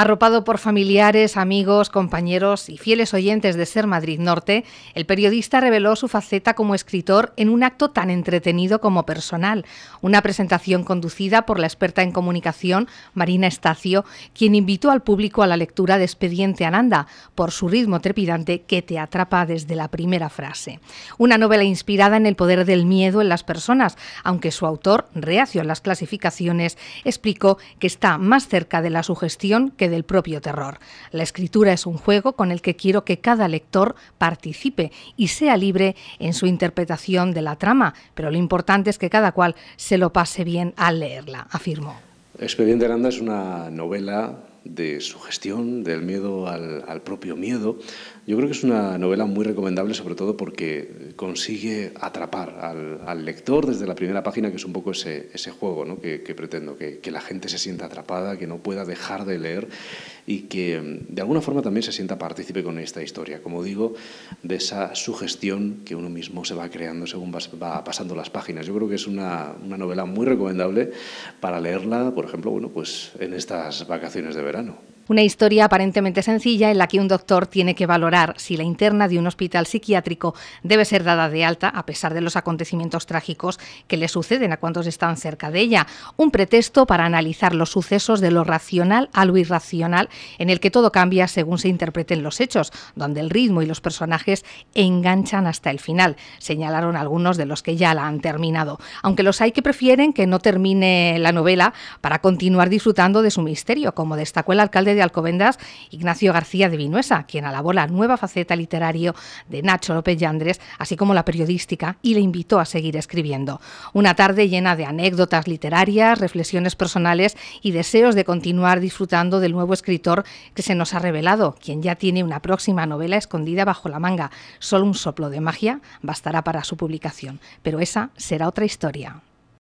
Arropado por familiares, amigos, compañeros y fieles oyentes de Ser Madrid Norte, el periodista reveló su faceta como escritor en un acto tan entretenido como personal, una presentación conducida por la experta en comunicación Marina Estacio, quien invitó al público a la lectura de Expediente Ananda por su ritmo trepidante que te atrapa desde la primera frase. Una novela inspirada en el poder del miedo en las personas, aunque su autor, reacio a las clasificaciones, explicó que está más cerca de la sugestión que del propio terror. La escritura es un juego con el que quiero que cada lector participe y sea libre en su interpretación de la trama, pero lo importante es que cada cual se lo pase bien al leerla, afirmó. Expediente Aranda es una novela de sugestión, del miedo al, propio miedo. Yo creo que es una novela muy recomendable, sobre todo porque consigue atrapar al, lector desde la primera página, que es un poco ese, juego que, pretendo, que, la gente se sienta atrapada, que no pueda dejar de leer y que mm, de alguna forma también se sienta partícipe con esta historia, como digo, de esa sugestión que uno mismo se va creando según va, pasando las páginas. Yo creo que es una, novela muy recomendable para leerla, por ejemplo, bueno, pues en estas vacaciones de verano no una historia aparentemente sencilla en la que un doctor tiene que valorar si la interna de un hospital psiquiátrico debe ser dada de alta a pesar de los acontecimientos trágicos que le suceden a cuantos están cerca de ella. Un pretexto para analizar los sucesos de lo racional a lo irracional, en el que todo cambia según se interpreten los hechos, donde el ritmo y los personajes enganchan hasta el final, señalaron algunos de los que ya la han terminado. Aunque los hay que prefieren que no termine la novela para continuar disfrutando de su misterio, como destacó el alcalde de Alcobendas, Ignacio García de Vinuesa, quien alabó la nueva faceta literaria de Nacho López Yandres, así como la periodística, y le invitó a seguir escribiendo. Una tarde llena de anécdotas literarias, reflexiones personales y deseos de continuar disfrutando del nuevo escritor que se nos ha revelado, quien ya tiene una próxima novela escondida bajo la manga. Solo un soplo de magia bastará para su publicación, pero esa será otra historia.